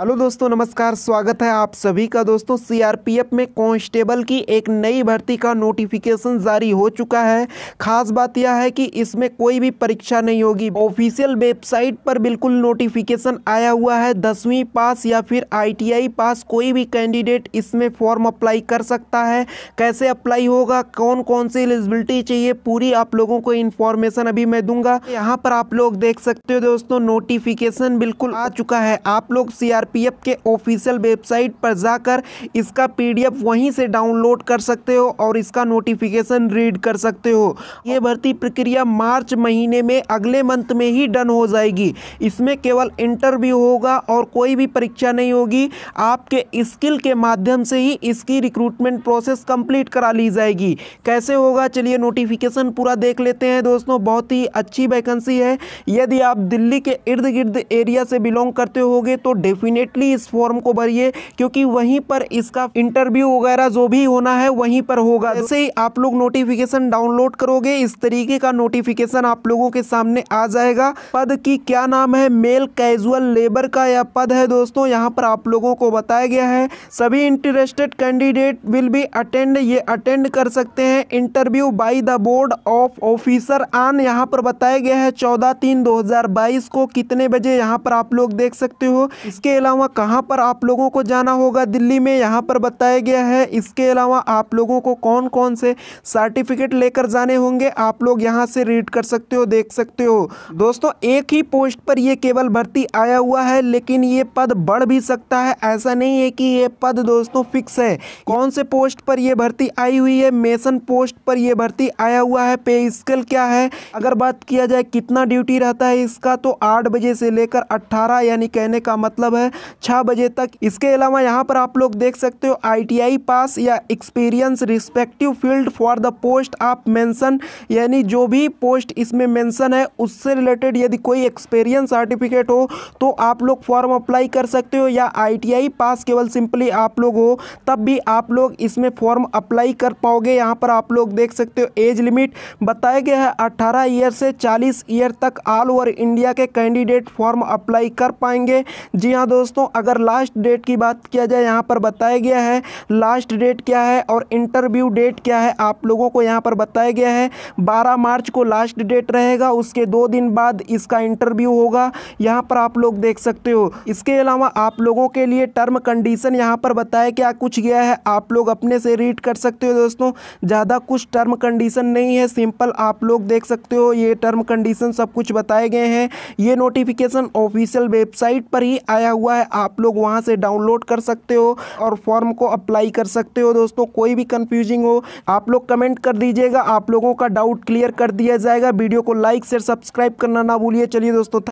hello दोस्तों नमस्कार स्वागत है आप सभी का दोस्तों सीआरपीएफ में कांस्टेबल की एक नई भर्ती का नोटिफिकेशन जारी हो चुका है खास बात यह है कि इसमें कोई भी परीक्षा नहीं होगी ऑफिशियल वेबसाइट पर बिल्कुल नोटिफिकेशन आया हुआ है दसवीं पास या फिर आईटीआई पास कोई भी कैंडिडेट इसमें फॉर्म अप्लाई कर सकता है कैसे अप्लाई होगा कौन कौन सी एलिजिबिलिटी चाहिए पूरी आप लोगों को इन्फॉर्मेशन अभी मैं दूंगा यहाँ पर आप लोग देख सकते हो दोस्तों नोटिफिकेशन बिल्कुल आ चुका है आप लोग सी सीआरपीएफ के ऑफिशियल वेबसाइट पर जाकर इसका पीडीएफ वहीं से डाउनलोड कर सकते हो और इसका नोटिफिकेशन रीड कर सकते हो ये भर्ती प्रक्रिया मार्च महीने में अगले मंथ में ही डन हो जाएगी इसमें केवल इंटरव्यू होगा और कोई भी परीक्षा नहीं होगी आपके स्किल के माध्यम से ही इसकी रिक्रूटमेंट प्रोसेस कंप्लीट करा ली जाएगी कैसे होगा चलिए नोटिफिकेशन पूरा देख लेते हैं दोस्तों बहुत ही अच्छी वैकेंसी है यदि आप दिल्ली के इर्द गिर्द एरिया से बिलोंग करते होगे तो डेफिनेट डेफिनेटली इस फॉर्म को भरिए क्योंकि वहीं पर इसका इंटरव्यू वगैरह जो भी होना है वहीं पर होगा जैसे ही आप लोग नोटिफिकेशन डाउनलोड करोगे इस तरीके का नोटिफिकेशन आप लोगों के सामने आ जाएगा पद की क्या नाम है मेल कैजुअल लेबर का यह पद है दोस्तों यहाँ पर आप लोगों को बताया गया है सभी interested candidate will be attend ये अटेंड कर सकते हैं interview by the board of officer आन यहाँ पर बताया गया है चौदह तीन दो को कितने बजे यहाँ पर आप लोग देख सकते हो इसके अलावा कहाँ पर आप लोगों को जाना होगा दिल्ली में यहाँ पर बताया गया है इसके अलावा आप लोगों को कौन कौन से सर्टिफिकेट लेकर जाने होंगे आप लोग यहाँ से रीड कर सकते हो देख सकते हो दोस्तों एक ही पोस्ट पर यह केवल भर्ती आया हुआ है लेकिन ये पद बढ़ भी सकता है ऐसा नहीं है कि ये पद दोस्तों फिक्स है कौन से पोस्ट पर यह भर्ती आई हुई है मेसन पोस्ट पर यह भर्ती आया हुआ है पे स्केल क्या है अगर बात किया जाए कितना ड्यूटी रहता है इसका तो आठ बजे से लेकर अट्ठारह यानी कहने का मतलब है छः बजे तक इसके अलावा यहाँ पर आप लोग देख सकते हो आईटीआई पास या experience respective field for the post आप मेंशन यानी जो भी पोस्ट इसमें मेंशन है उससे रिलेटेड यदि कोई एक्सपीरियंस सर्टिफिकेट हो तो आप लोग फॉर्म अप्लाई कर सकते हो या आईटीआई पास केवल सिंपली आप लोग हो तब भी आप लोग इसमें फॉर्म अप्लाई कर पाओगे यहाँ पर आप लोग देख सकते हो एज लिमिट बताया गया है अट्ठारह ईयर से चालीस ईयर तक ऑल ओवर इंडिया के कैंडिडेट फॉर्म अप्लाई कर पाएंगे जी हाँ दोस्तों दोस्तों अगर लास्ट डेट की बात किया जाए यहाँ पर बताया गया है लास्ट डेट क्या है और इंटरव्यू डेट क्या है आप लोगों को यहाँ पर बताया गया है बारह मार्च को लास्ट डेट रहेगा उसके दो दिन बाद इसका इंटरव्यू होगा यहाँ पर आप लोग देख सकते हो इसके अलावा आप लोगों के लिए टर्म कंडीशन यहाँ पर बताया क्या कुछ गया है आप लोग अपने से रीड कर सकते हो दोस्तों ज़्यादा कुछ टर्म कंडीशन नहीं है सिंपल आप लोग देख सकते हो ये टर्म कंडीशन सब कुछ बताए गए हैं ये नोटिफिकेशन ऑफिशियल वेबसाइट पर ही आया हुआ हुआ है आप लोग वहाँ से डाउनलोड कर सकते हो और फॉर्म को अप्लाई कर सकते हो दोस्तों कोई भी कन्फ्यूजिंग हो आप लोग कमेंट कर दीजिएगा आप लोगों का डाउट क्लियर कर दिया जाएगा वीडियो को लाइक शेयर सब्सक्राइब करना ना भूलिए चलिए दोस्तों